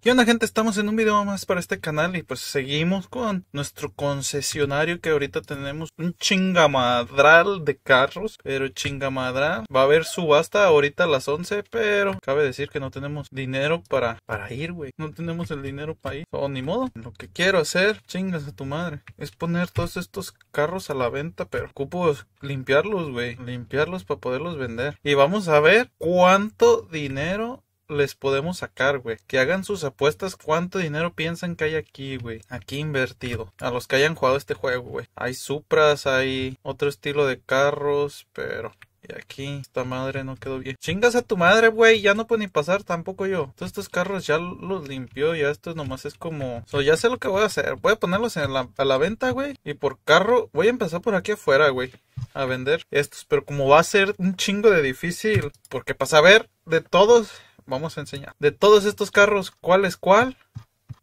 ¿Qué onda gente? Estamos en un video más para este canal y pues seguimos con nuestro concesionario que ahorita tenemos un chingamadral de carros, pero chingamadral. Va a haber subasta ahorita a las 11, pero cabe decir que no tenemos dinero para, para ir, güey. No tenemos el dinero para ir. O ni modo. Lo que quiero hacer, chingas a tu madre, es poner todos estos carros a la venta, pero ocupo limpiarlos, güey. Limpiarlos para poderlos vender. Y vamos a ver cuánto dinero les podemos sacar, güey. Que hagan sus apuestas cuánto dinero piensan que hay aquí, güey. Aquí invertido. A los que hayan jugado este juego, güey. Hay Supras, hay otro estilo de carros, pero... Y aquí, esta madre no quedó bien. Chingas a tu madre, güey. Ya no puedo ni pasar tampoco yo. Todos estos carros ya los limpió. Ya estos nomás es como. So, ya sé lo que voy a hacer. Voy a ponerlos a la venta, güey. Y por carro, voy a empezar por aquí afuera, güey. A vender estos. Pero como va a ser un chingo de difícil. Porque para ver de todos vamos a enseñar. De todos estos carros, ¿cuál es cuál?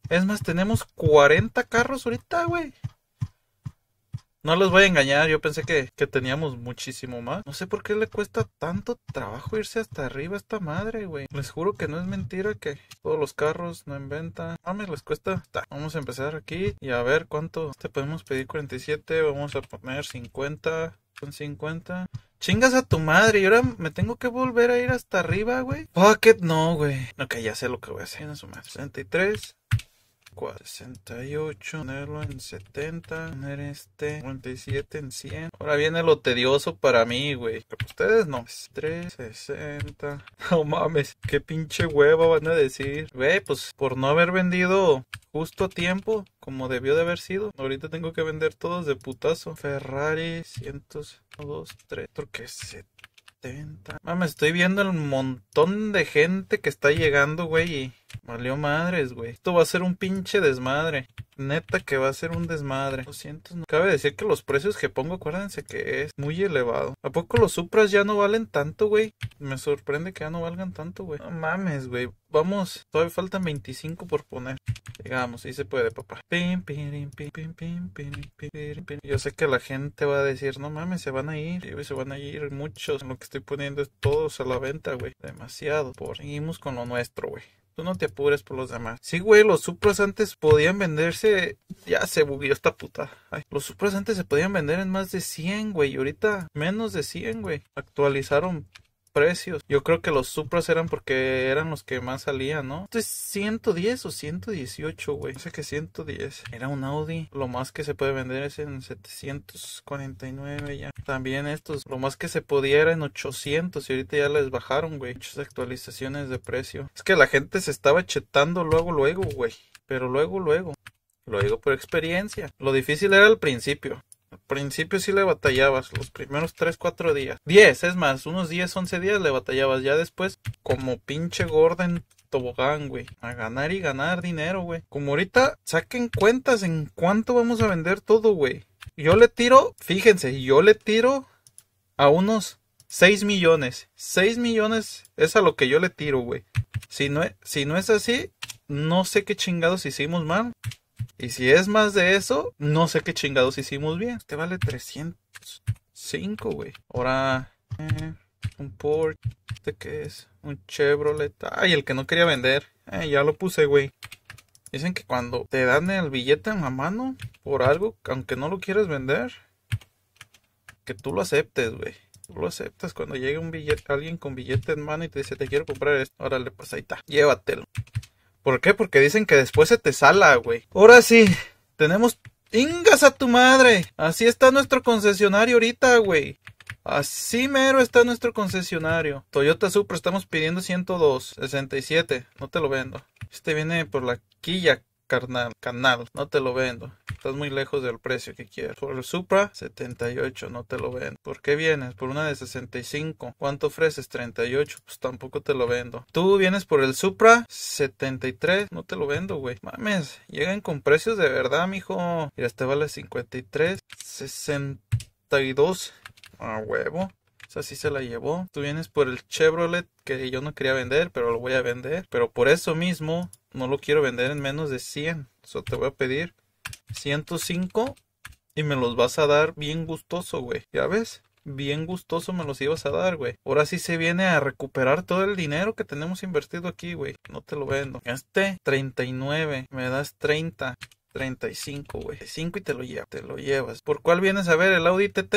Es más, tenemos 40 carros ahorita, güey. No les voy a engañar, yo pensé que, teníamos muchísimo más. No sé por qué le cuesta tanto trabajo irse hasta arriba a esta madre, güey. Les juro que no es mentira que todos los carros no inventan. venta. les cuesta. Vamos a empezar aquí y a ver cuánto. Te podemos pedir 47, vamos a poner 50. Son 50. Chingas a tu madre. Y ahora me tengo que volver a ir hasta arriba, güey. Fuck no, güey. Ok, ya sé lo que voy a hacer en su madre. 63. 68, ponerlo en 70, poner este 47 en 100. Ahora viene lo tedioso para mí, güey. Pero ustedes no. 360. No mames, qué pinche hueva van a decir. Güey, pues por no haber vendido justo a tiempo, como debió de haber sido. Ahorita tengo que vender todos de putazo. Ferrari 2, 3, creo que 70. Mames, estoy viendo el montón de gente que está llegando, güey. Y Valió madres, güey. Esto va a ser un pinche desmadre. Neta que va a ser un desmadre. 200. No. Cabe decir que los precios que pongo, acuérdense que es muy elevado. ¿A poco los Supras ya no valen tanto, güey? Me sorprende que ya no valgan tanto, güey. No mames, güey. Vamos, todavía faltan 25 por poner. Llegamos, sí se puede, papá. Yo sé que la gente va a decir, no mames, se van a ir. se van a ir muchos. Lo que estoy poniendo es todos a la venta, güey. Demasiado. Por... Seguimos con lo nuestro, güey. Tú no te apures por los demás. Sí, güey, los Supras antes podían venderse. Ya se bugueó esta puta. los Supras antes se podían vender en más de 100, güey. Y ahorita menos de 100, güey. Actualizaron precios. Yo creo que los Supras eran porque eran los que más salían, ¿no? Esto es 110 o 118, güey. No sé que 110. Era un Audi. Lo más que se puede vender es en 749 ya. También estos. Lo más que se podía era en 800 y ahorita ya les bajaron, güey. Muchas actualizaciones de precio. Es que la gente se estaba chetando luego, luego, güey. Pero luego, luego. Lo digo por experiencia. Lo difícil era al principio principio sí le batallabas los primeros 3, 4 días. 10, es más, unos 10, 11 días le batallabas. Ya después, como pinche Gordon en tobogán, güey. A ganar y ganar dinero, güey. Como ahorita, saquen cuentas en cuánto vamos a vender todo, güey. Yo le tiro, fíjense, yo le tiro a unos 6 millones. 6 millones es a lo que yo le tiro, güey. Si no, si no es así, no sé qué chingados hicimos mal. Y si es más de eso, no sé qué chingados hicimos bien. Te vale 305, güey. Ahora, eh, un Porsche. ¿Este qué es? Un Chevrolet. Ay, el que no quería vender. Eh, ya lo puse, güey. Dicen que cuando te dan el billete en la mano por algo, aunque no lo quieras vender, que tú lo aceptes, güey. Tú lo aceptas cuando llegue un billete, alguien con billete en mano y te dice, te quiero comprar esto. Órale, pues ahí está. Llévatelo. ¿Por qué? Porque dicen que después se te sala, güey. Ahora sí, tenemos... ¡Ingas a tu madre! Así está nuestro concesionario ahorita, güey. Así mero está nuestro concesionario. Toyota Supra estamos pidiendo 102.67. No te lo vendo. Este viene por la quilla carnal, canal, no te lo vendo. Estás muy lejos del precio que quiero. Por el Supra, 78, no te lo vendo. ¿Por qué vienes? Por una de 65. ¿Cuánto ofreces? 38, pues tampoco te lo vendo. Tú vienes por el Supra, 73, no te lo vendo, güey. Mames, llegan con precios de verdad, mijo. Mira, este vale 53, 62. A huevo. Así se la llevó. Tú vienes por el Chevrolet que yo no quería vender, pero lo voy a vender. Pero por eso mismo, no lo quiero vender en menos de 100. Eso te voy a pedir 105 y me los vas a dar bien gustoso, güey. ¿Ya ves? bien gustoso me los ibas a dar, güey. Ahora sí se viene a recuperar todo el dinero que tenemos invertido aquí, güey. No te lo vendo. Este 39, me das 30. 35, güey. 5 y te lo llevas. Te lo llevas. ¿Por cuál vienes a ver el Audi TT?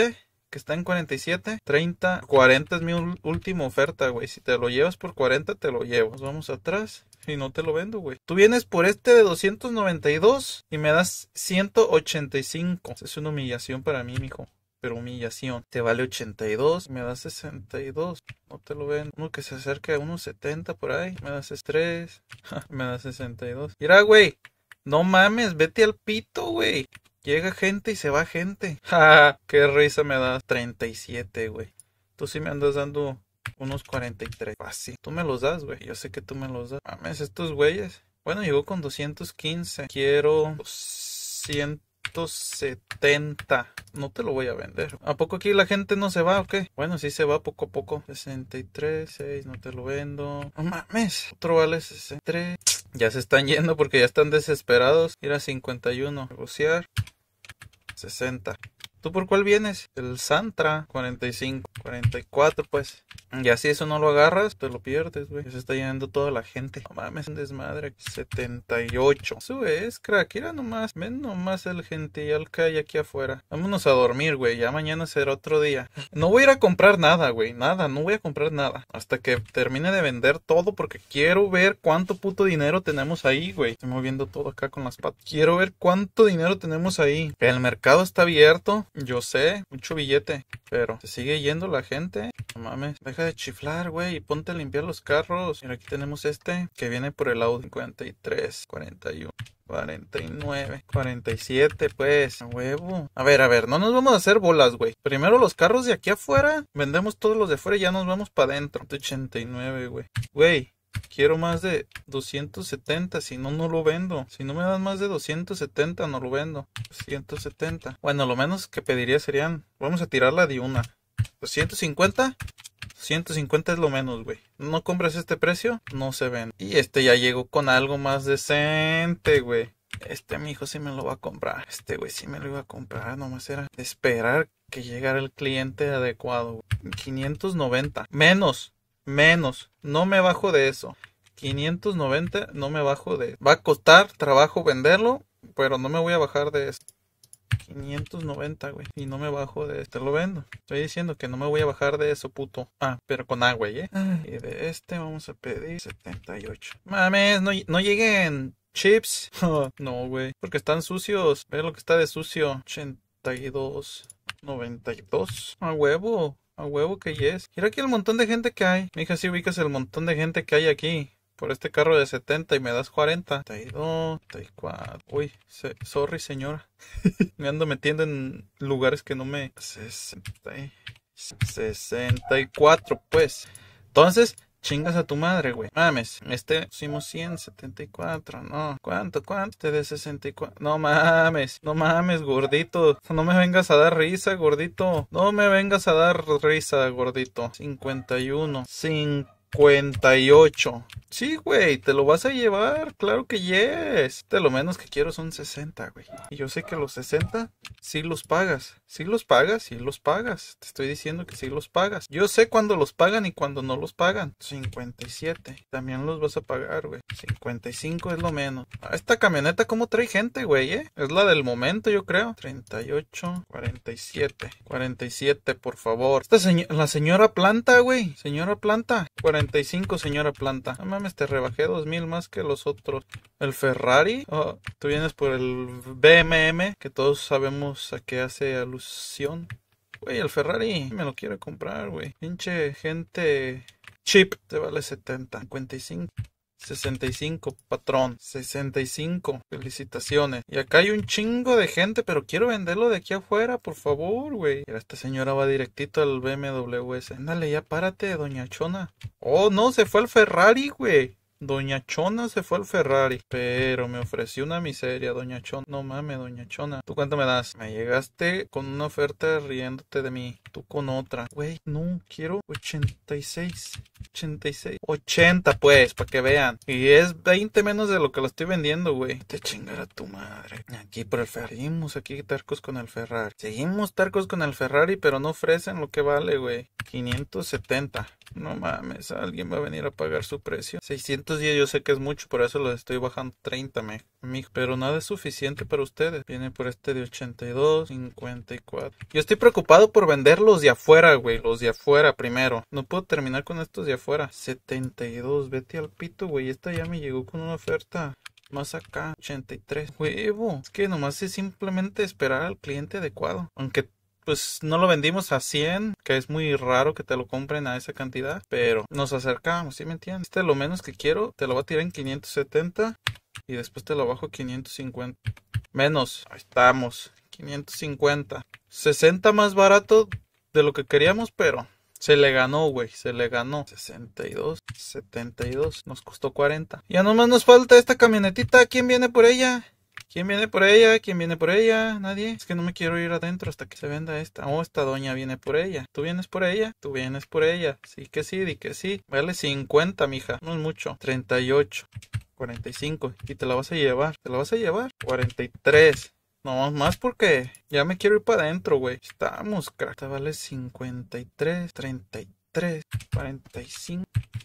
que está en 47, 30, 40 es mi última oferta, güey. Si te lo llevas por 40, te lo Nos Vamos atrás y no te lo vendo, güey. Tú vienes por este de 292 y me das 185. Es una humillación para mí, mijo. Pero humillación. Te vale 82, me das 62. No te lo vendo. Uno que se acerque a unos 70 por ahí. Me das 3. me das 62. Mira, güey. No mames, vete al pito, güey. Llega gente y se va gente. Ja, qué risa me da. 37, güey. Tú sí me andas dando unos 43. Así. Tú me los das, güey. Yo sé que tú me los das. Mames, estos güeyes. Bueno, llegó con 215. Quiero 270. No te lo voy a vender. ¿A poco aquí la gente no se va o qué? Bueno, sí se va poco a poco. 63, 6, no te lo vendo. No mames. Otro vale 63. Ya se están yendo porque ya están desesperados. Ir a 51. Negociar. 60. ¿Tú por cuál vienes? El Santra 45, 44, pues. Y así eso no lo agarras, te lo pierdes, güey. Se está llenando toda la gente. No mames, un desmadre. 78. Eso es, crack. Mira nomás. Ven nomás el gentil que hay aquí afuera. Vámonos a dormir, güey. Ya mañana será otro día. No voy a ir a comprar nada, güey. Nada, no voy a comprar nada. Hasta que termine de vender todo porque quiero ver cuánto puto dinero tenemos ahí, güey. Estoy moviendo todo acá con las patas. Quiero ver cuánto dinero tenemos ahí. El mercado está abierto. Yo sé, mucho billete, pero se sigue yendo la gente. No mames, deja de chiflar, güey, y ponte a limpiar los carros. Mira, aquí tenemos este que viene por el Audi 53, 41. 49, 47, pues, a huevo. A ver, a ver, no nos vamos a hacer bolas, güey. Primero los carros de aquí afuera, vendemos todos los de afuera y ya nos vamos para adentro. 89, güey. Güey, Quiero más de 270, si no, no lo vendo. Si no me dan más de 270, no lo vendo. 170. Bueno, lo menos que pediría serían, vamos a tirarla de una. 250. 150 es lo menos, güey. No compras este precio, no se vende. Y este ya llegó con algo más decente, güey. Este mi hijo sí me lo va a comprar. Este güey sí me lo iba a comprar. Nomás era esperar que llegara el cliente adecuado. 590. Menos. Menos, no me bajo de eso. 590, no me bajo de... Va a costar trabajo venderlo, pero no me voy a bajar de eso. 590, güey. Y no me bajo de este, lo vendo. Estoy diciendo que no me voy a bajar de eso, puto. Ah, pero con agua, güey, ¿eh? Ah. Y de este vamos a pedir 78. Mames, no, no lleguen chips. Oh, no, güey. Porque están sucios. Ve lo que está de sucio. 82. 92. A huevo. A huevo que yes. Mira aquí el montón de gente que hay. Mija, si ubicas el montón de gente que hay aquí. Por este carro de 70 y me das 40. 32, 34. Uy, sorry señora. me ando metiendo en lugares que no me... 60, 64 pues. Entonces, Chingas a tu madre, güey. Mames, este pusimos 174, no. ¿Cuánto, cuánto? Este de 64. No mames, no mames, gordito. No me vengas a dar risa, gordito. No me vengas a dar risa, gordito. 51. 50. 58. Sí, güey, te lo vas a llevar, claro que yes. De lo menos que quiero son 60, güey. Y yo sé que los 60 sí los pagas. Sí los pagas, sí los pagas. Te estoy diciendo que sí los pagas. Yo sé cuándo los pagan y cuándo no los pagan. 57. También los vas a pagar, güey. 55 es lo menos. Ah, esta camioneta, ¿cómo trae gente, güey? Eh? Es la del momento, yo creo. 38, 47. 47, por favor. Esta la señora planta, güey. Señora planta. 47. 45, señora planta. No mames, te rebajé 2000 más que los otros. El Ferrari. Oh, tú vienes por el BMM, que todos sabemos a qué hace alusión. Güey, el Ferrari me lo quiero comprar, güey. Pinche gente Chip. Te vale 70, 55. 65, patrón. 65. Felicitaciones. Y acá hay un chingo de gente, pero quiero venderlo de aquí afuera, por favor, güey. Mira, esta señora va directito al S. Ándale, ya párate, doña Chona. Oh, no, se fue al Ferrari, güey. Doña Chona se fue al Ferrari, pero me ofreció una miseria, Doña Chona. No mames, Doña Chona. ¿Tú cuánto me das? Me llegaste con una oferta riéndote de mí. Tú con otra. Güey, no, quiero 86. 86. 80, pues, para que vean. Y es 20 menos de lo que lo estoy vendiendo, güey. Te chingará tu madre. Aquí por el Ferrari. Seguimos aquí tarcos con el Ferrari. Seguimos tarcos con el Ferrari, pero no ofrecen lo que vale, güey. 570. No mames, alguien va a venir a pagar su precio. 610 yo sé que es mucho, por eso lo estoy bajando 30, pero nada es suficiente para ustedes. Viene por este de 82, 54. Yo estoy preocupado por vender los de afuera, güey, los de afuera primero. No puedo terminar con estos de afuera. 72, vete al pito, güey, esta ya me llegó con una oferta. Más acá, 83. Huevo. Es que nomás es simplemente esperar al cliente adecuado. Aunque pues no lo vendimos a 100, que es muy raro que te lo compren a esa cantidad, pero nos acercamos, ¿sí me entiendes? Este lo menos que quiero, te lo voy a tirar en 570 y después te lo bajo a 550. Menos, ahí estamos, 550. 60 más barato de lo que queríamos, pero se le ganó, güey, se le ganó. 62, 72, nos costó 40. Ya nomás nos falta esta camionetita, ¿quién viene por ella? ¿Quién viene por ella? ¿Quién viene por ella? Nadie. Es que no me quiero ir adentro hasta que se venda esta. Oh, esta doña viene por ella. ¿Tú vienes por ella? Tú vienes por ella. Sí que sí, di que sí. Vale 50, mija. No es mucho. 38. 45. Y te la vas a llevar. Te la vas a llevar. 43. No, más porque ya me quiero ir para adentro, güey. Estamos, crack. Esta vale 53, 33. 45,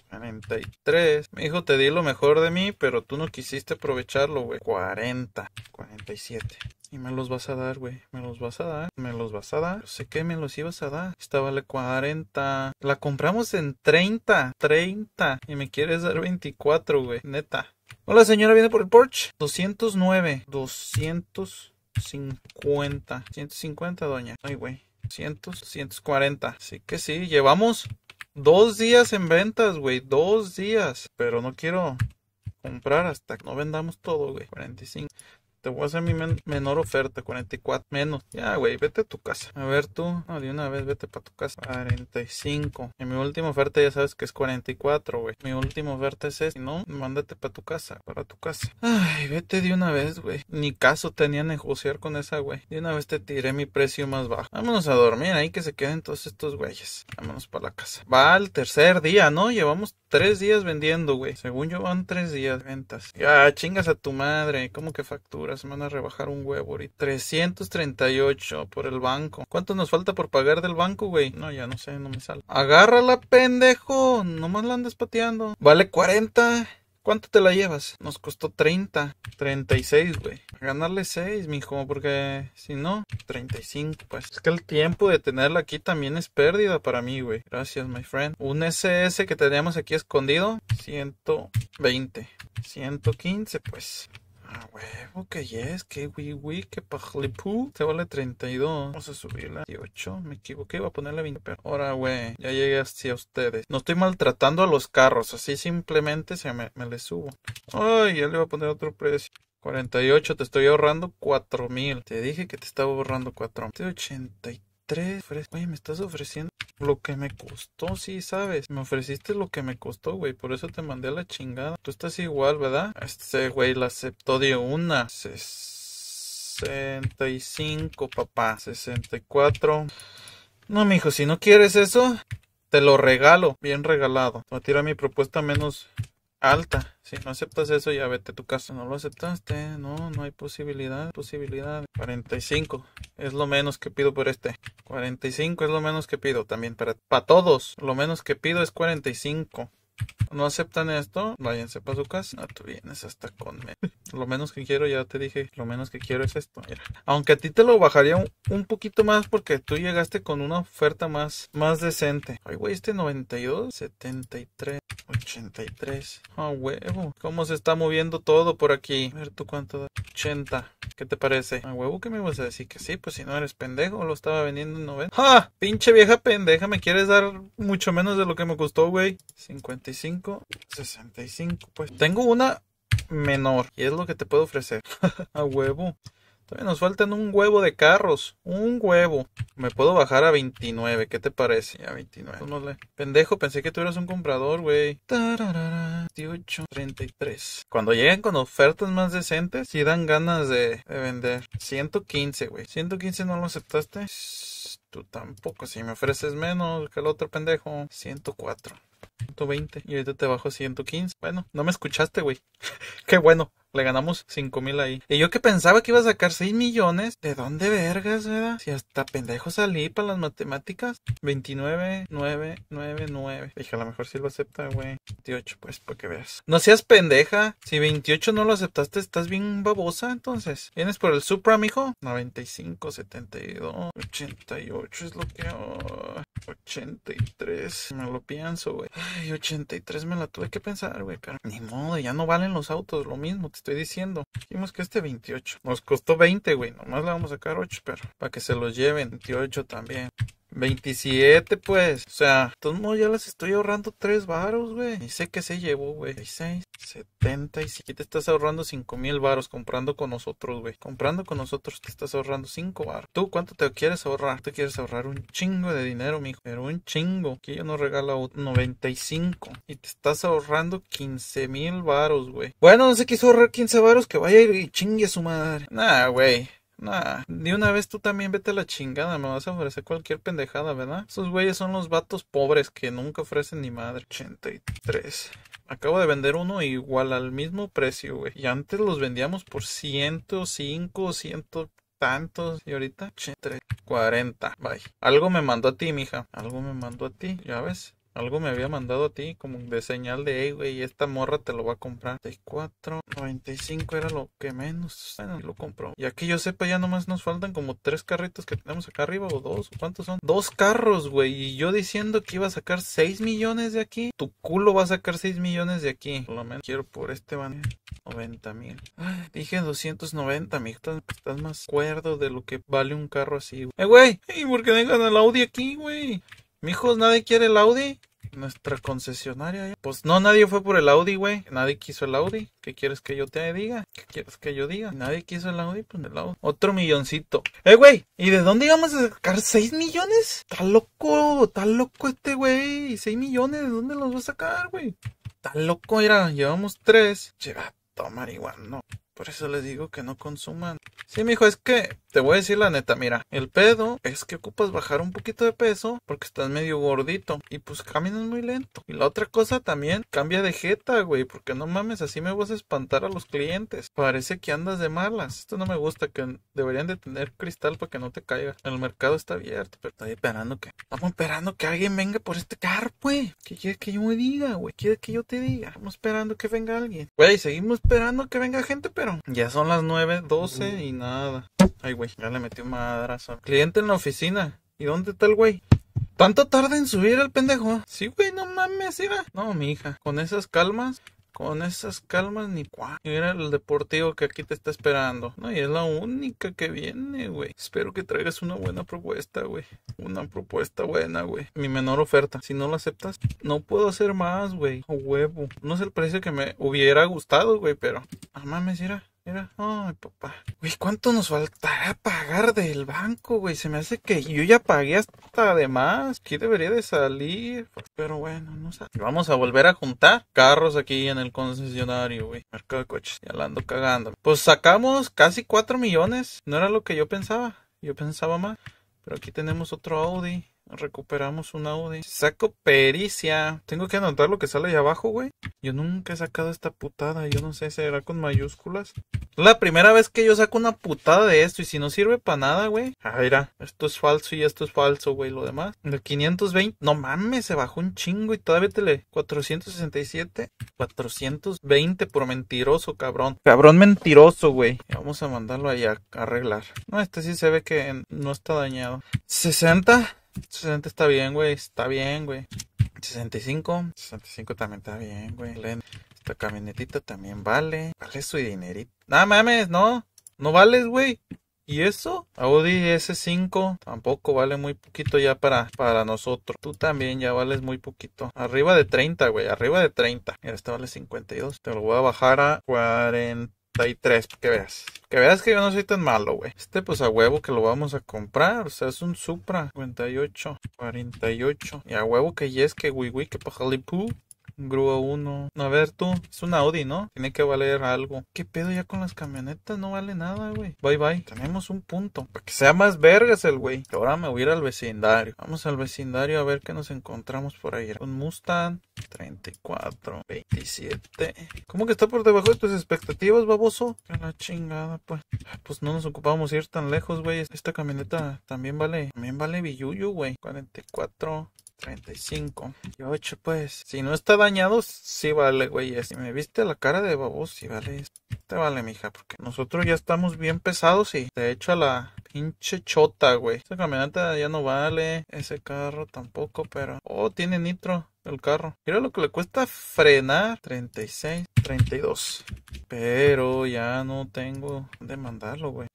43. Mi hijo, te di lo mejor de mí, pero tú no quisiste aprovecharlo, güey. 40, 47. Y me los vas a dar, güey. Me los vas a dar. Me los vas a dar. Yo sé que me los ibas a dar. Esta vale 40. La compramos en 30. 30. Y me quieres dar 24, güey. Neta. Hola, señora. ¿Viene por el porch. 209. 250. 150, doña. Ay, güey. 140. Así que sí, llevamos dos días en ventas, güey. Dos días. Pero no quiero comprar hasta que no vendamos todo, güey. 45. Te voy a hacer mi menor oferta, 44 menos. Ya, güey, vete a tu casa. A ver tú, no, de una vez vete para tu casa. 45. En mi última oferta ya sabes que es 44, güey. Mi última oferta es esta. Si no, mándate para tu casa, para tu casa. Ay, vete de una vez, güey. Ni caso tenía negociar con esa, güey. De una vez te tiré mi precio más bajo. Vámonos a dormir, ahí que se queden todos estos güeyes. Vámonos para la casa. Va al tercer día, ¿no? Llevamos tres días vendiendo, güey. Según yo van tres días ventas. Ya, chingas a tu madre. ¿Cómo que factura? se van a rebajar un huevo y 338 por el banco. ¿Cuánto nos falta por pagar del banco, güey? No, ya no sé, no me sale. Agárrala, pendejo. no más la andes pateando. Vale 40. ¿Cuánto te la llevas? Nos costó 30. 36, güey. Ganarle 6, mijo, porque si no, 35, pues. Es que el tiempo de tenerla aquí también es pérdida para mí, güey. Gracias, my friend. Un SS que teníamos aquí escondido, 120. 115, pues. Ah, huevo que yes, ¡Qué wi wee. ¡Qué pajlipú. Se vale 32. Vamos a subirla. 18, me equivoqué, iba a ponerle 20. Pero ahora, güey, ya llegué hacia ustedes. No estoy maltratando a los carros, así simplemente se me, le les subo. Ay, ya le voy a poner otro precio. 48, te estoy ahorrando 4000. Te dije que te estaba ahorrando 4000. 83 tres. Oye, me estás ofreciendo lo que me costó, sí, sabes. Me ofreciste lo que me costó, güey. Por eso te mandé a la chingada. Tú estás igual, ¿verdad? Este güey la aceptó de una. 65, papá. 64. No, mijo, si no quieres eso, te lo regalo. Bien regalado. tira mi propuesta menos alta. Si no aceptas eso, ya vete a tu casa. No lo aceptaste, no, no hay posibilidad, posibilidad. 45 es lo menos que pido por este. 45 es lo menos que pido también para, para todos. Lo menos que pido es 45 no aceptan esto, váyanse para su casa. No, tú vienes hasta conmigo. Lo menos que quiero, ya te dije, lo menos que quiero es esto. Aunque a ti te lo bajaría un, poquito más porque tú llegaste con una oferta más, más decente. Ay, güey, este 92, 73, 83. Ah, huevo. ¿Cómo se está moviendo todo por aquí? A ver tú cuánto da. 80. ¿Qué te parece? A ah, huevo que me vas a decir que sí, pues si no eres pendejo, lo estaba vendiendo en 90. ¡Ja! Pinche vieja pendeja, me quieres dar mucho menos de lo que me costó, güey. 50. 65, 65. Pues tengo una menor y es lo que te puedo ofrecer. a huevo. Todavía nos faltan un huevo de carros. Un huevo. Me puedo bajar a 29. ¿Qué te parece? A 29. Pendejo, pensé que tú eras un comprador, güey. 28, 33. Cuando lleguen con ofertas más decentes, si dan ganas de, de vender. 115, güey. 115 no lo aceptaste. Tú tampoco, si me ofreces menos que el otro pendejo. 104. 120. Y ahorita te bajo 115. Bueno, no me escuchaste, güey. Qué bueno. Le ganamos 5 mil ahí. Y yo que pensaba que iba a sacar 6 millones. ¿De dónde vergas, verdad? Si hasta pendejo salí para las matemáticas. 29, 9, 9, 9. Dije, a lo mejor sí lo acepta, güey. 28, pues, para que veas. No seas pendeja. Si 28 no lo aceptaste, estás bien babosa, entonces. ¿Vienes por el Supra, mijo? 95, 72, 88 es lo que... 83. Me lo pienso, güey. Ay, 83 me la tuve que pensar, güey. Pero ni modo, ya no valen los autos. Lo mismo, estoy diciendo. Dijimos que este 28. Nos costó 20, güey. Nomás le vamos a sacar 8, pero para que se los lleven. 28 también. 27, pues. O sea, de todos modos ya les estoy ahorrando 3 varos, güey. Y sé que se llevó, güey. si Y Te estás ahorrando 5 mil varos comprando con nosotros, güey. Comprando con nosotros te estás ahorrando 5 varos. ¿Tú cuánto te quieres ahorrar? Te quieres ahorrar un chingo de dinero, mijo. Pero un chingo. Que yo no regalo 95. Y te estás ahorrando 15 mil varos, güey. Bueno, no se quiso ahorrar 15 varos. Que vaya y chingue a su madre. Nah, güey. Nah, ni una vez tú también vete a la chingada, me vas a ofrecer cualquier pendejada, ¿verdad? Esos güeyes son los vatos pobres que nunca ofrecen ni madre. 83. Acabo de vender uno igual al mismo precio, güey. Y antes los vendíamos por ciento cinco Ciento tantos y ahorita 83, 40. Bye. Algo me mandó a ti, mija. Algo me mandó a ti, ya ves. Algo me había mandado a ti, como de señal de, hey, güey, esta morra te lo va a comprar. 94, 95 era lo que menos. Bueno, lo compró. Y aquí yo sepa, ya nomás nos faltan como tres carritos que tenemos acá arriba, o dos, ¿cuántos son? Dos carros, güey. Y yo diciendo que iba a sacar 6 millones de aquí. Tu culo va a sacar 6 millones de aquí. Por lo menos quiero por este van 90 mil. Dije 290 mil. Estás, más cuerdo de lo que vale un carro así, güey. Eh, güey, ¿y por qué dejan el Audi aquí, güey? Mijos, nadie quiere el Audi. Nuestra concesionaria. Pues no, nadie fue por el Audi, güey. Nadie quiso el Audi. ¿Qué quieres que yo te diga? ¿Qué quieres que yo diga? Nadie quiso el Audi, pues el Audi. Otro milloncito. Eh, güey. ¿Y de dónde íbamos a sacar 6 millones? Está loco, está loco este güey. 6 millones, ¿de dónde los va a sacar, güey? Está loco, mira, llevamos 3. Lleva, tomar marihuana. No. Por eso les digo que no consuman. Sí, mijo, es que te voy a decir la neta, mira, el pedo es que ocupas bajar un poquito de peso porque estás medio gordito y pues caminas muy lento. Y la otra cosa también, cambia de jeta, güey, porque no mames, así me vas a espantar a los clientes. Parece que andas de malas. Esto no me gusta, que deberían de tener cristal para que no te caiga. El mercado está abierto, pero estoy esperando que... Estamos esperando que alguien venga por este car, güey. ¿Qué quiere que yo me diga, güey? quiere que yo te diga? Estamos esperando que venga alguien. Güey, seguimos esperando que venga gente, pero ya son las 9, 12 y nada. Ay, güey. Ya le metió madrazo. Cliente en la oficina. ¿Y dónde está el güey? ¿Tanto tarda en subir el pendejo? Sí, güey, no mames, ira. No, mi hija, con esas calmas, con esas calmas ni cuá. Mira el deportivo que aquí te está esperando. No, y es la única que viene, güey. Espero que traigas una buena propuesta, güey. Una propuesta buena, güey. Mi menor oferta. Si no la aceptas, no puedo hacer más, güey. O huevo. No es el precio que me hubiera gustado, güey, pero... no mames, mira. Mira, ay, papá. Güey, ¿cuánto nos faltará pagar del banco, güey? Se me hace que yo ya pagué hasta de más. ¿Qué debería de salir? Pero bueno, no sé. Vamos a volver a juntar carros aquí en el concesionario, güey. Mercado de coches. Ya ando cagando. Pues sacamos casi 4 millones. No era lo que yo pensaba. Yo pensaba más. Pero aquí tenemos otro Audi. Recuperamos un Audi. Saco pericia. Tengo que anotar lo que sale ahí abajo, güey. Yo nunca he sacado esta putada. Yo no sé, si será con mayúsculas. La primera vez que yo saco una putada de esto y si no sirve para nada, güey. Ah, mira, esto es falso y esto es falso, güey. Lo demás. El 520. No mames, se bajó un chingo y todavía te le. 467. 420 por mentiroso, cabrón. Cabrón mentiroso, güey. Vamos a mandarlo ahí a arreglar. No, este sí se ve que no está dañado. 60. 60 está bien, güey. Está bien, güey. 65. 65 también está bien, güey. Esta camionetita también vale. Vale su dinerito. No mames, no. No vales, güey. ¿Y eso? Audi S5 tampoco vale muy poquito ya para, para nosotros. Tú también ya vales muy poquito. Arriba de 30, güey. Arriba de 30. Mira, este vale 52. Te lo voy a bajar a 40 tres, Que veas. Que veas que yo no soy tan malo, güey. Este, pues a huevo que lo vamos a comprar. O sea, es un Supra. 58. 48. Y a huevo que yes, que güey, güey, que pajalipú. Grúa 1. A ver tú, es un Audi, ¿no? Tiene que valer algo. ¿Qué pedo ya con las camionetas? No vale nada, güey. Bye bye. Tenemos un punto. Para que sea más vergas el güey. Ahora me voy a ir al vecindario. Vamos al vecindario a ver qué nos encontramos por ahí. Un Mustang. 34, 27. ¿Cómo que está por debajo de tus expectativas, baboso? Que la chingada, pues. Pues no nos ocupamos ir tan lejos, güey. Esta camioneta también vale, también vale billuyo, güey. 44, 35. Y 8, pues. Si no está dañado, sí vale, güey. Si me viste la cara de baboso, sí vale. Te vale, mija, porque nosotros ya estamos bien pesados y de hecho a la pinche chota, güey. Esa camioneta ya no vale. Ese carro tampoco, pero. Oh, tiene nitro el carro. Mira lo que le cuesta frenar. 36, 32. Pero ya no tengo de mandarlo, güey.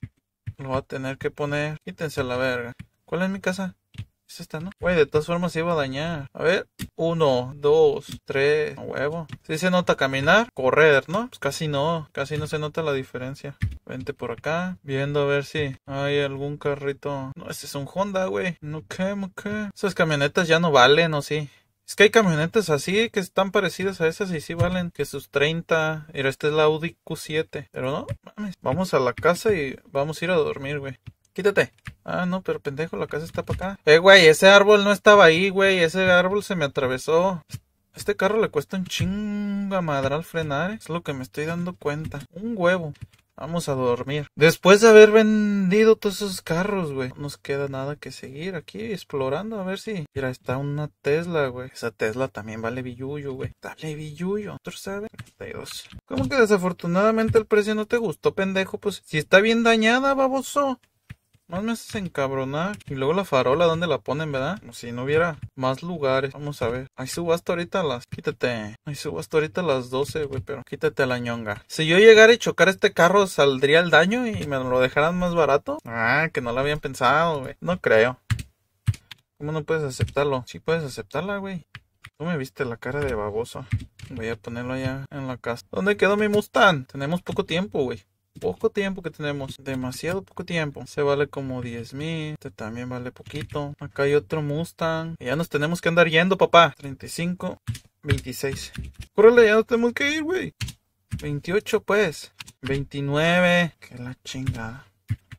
Lo va a tener que poner. Quítense la verga. ¿Cuál es mi casa? Es esta, ¿no? Güey, de todas formas se iba a dañar. A ver. Uno, dos, tres. Huevo. Sí se nota caminar, correr, ¿no? Pues casi no. Casi no se nota la diferencia. Vente por acá. Viendo a ver si hay algún carrito. No, este es un Honda, güey. No, ¿qué? ¿Qué? Esas camionetas ya no valen, ¿o sí? Es que hay camionetas así que están parecidas a esas y sí valen que sus 30. Pero esta es la Audi Q7. Pero no, mames. Vamos a la casa y vamos a ir a dormir, güey. Quítate. Ah, no, pero pendejo, la casa está para acá. Eh, güey, ese árbol no estaba ahí, güey. Ese árbol se me atravesó. Este carro le cuesta un chinga madral frenar. Es lo que me estoy dando cuenta. Un huevo. Vamos a dormir. Después de haber vendido todos esos carros, güey. No nos queda nada que seguir aquí explorando. A ver si. Mira, está una Tesla, güey. Esa Tesla también vale billuyo, güey. Dale billuyo. ¿Tú sabes? 32. ¿Cómo que desafortunadamente el precio no te gustó, pendejo? Pues si está bien dañada, baboso. Más me haces encabronar. Y luego la farola, ¿dónde la ponen, verdad? Como si no hubiera más lugares. Vamos a ver. subo hasta ahorita las... Quítate. Ahí hasta ahorita las 12, güey, pero quítate la ñonga. Si yo llegara y chocara este carro, ¿saldría el daño y me lo dejaran más barato? Ah, que no lo habían pensado, güey. No creo. ¿Cómo no puedes aceptarlo? Sí puedes aceptarla, güey. Tú me viste la cara de babosa. Voy a ponerlo allá en la casa. ¿Dónde quedó mi Mustang? Tenemos poco tiempo, güey poco tiempo que tenemos, demasiado poco tiempo. Se vale como 10.000 mil, este también vale poquito. Acá hay otro Mustang. Ya nos tenemos que andar yendo, papá. 35, 26. Córrele, ya nos tenemos que ir, güey. 28, pues. 29. Que la chingada.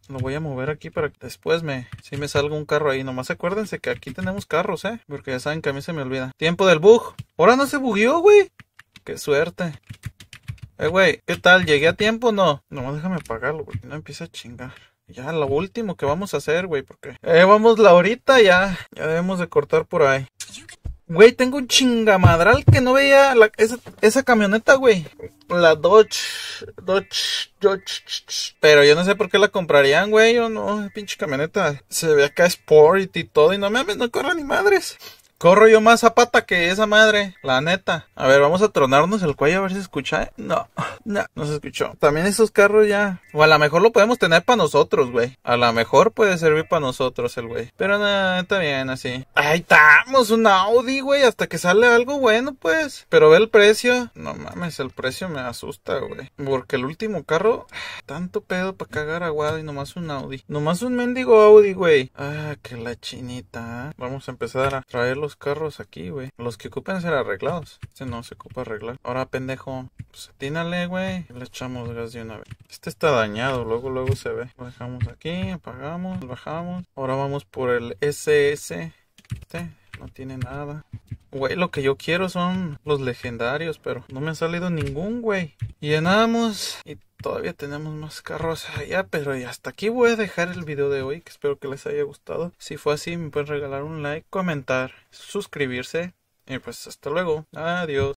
Lo voy a mover aquí para que después me, si me salga un carro ahí. Nomás acuérdense que aquí tenemos carros, ¿eh? Porque ya saben que a mí se me olvida. Tiempo del bug. Ahora no se bugueó, güey. Qué suerte. Eh, güey, ¿qué tal? ¿Llegué a tiempo o no? No, déjame apagarlo, güey. no empieza a chingar. Ya, lo último que vamos a hacer, güey, porque... Eh, vamos la horita ya. Ya debemos de cortar por ahí. Güey, tengo un chingamadral que no veía esa, camioneta, güey. La Dodge, Dodge, Dodge. Pero yo no sé por qué la comprarían, güey. o no, pinche camioneta. Se ve acá Sport y todo. Y no mames, no corre ni madres. Corro yo más pata que esa madre, la neta. A ver, vamos a tronarnos el cuello a ver si escucha. ¿eh? No, no, no se escuchó. También esos carros ya. O a lo mejor lo podemos tener para nosotros, güey. A lo mejor puede servir para nosotros el güey. Pero nada, está bien así. Ahí estamos, un Audi, güey. Hasta que sale algo bueno, pues. Pero ve el precio. No mames, el precio me asusta, güey. Porque el último carro, tanto pedo para cagar aguado y nomás un Audi. Nomás un mendigo Audi, güey. Ah, que la chinita. Vamos a empezar a traerlo carros aquí, güey. Los que ocupen ser arreglados. Este no se ocupa arreglar. Ahora, pendejo. Pues güey. Le echamos gas de una vez. Este está dañado. Luego, luego se ve. Lo dejamos aquí. Apagamos. Bajamos. Ahora vamos por el SS. Este no tiene nada. Güey, lo que yo quiero son los legendarios, pero no me ha salido ningún, güey. Llenamos y todavía tenemos más carros allá, pero y hasta aquí voy a dejar el video de hoy, que espero que les haya gustado. Si fue así, me pueden regalar un like, comentar, suscribirse. Y pues hasta luego. Adiós.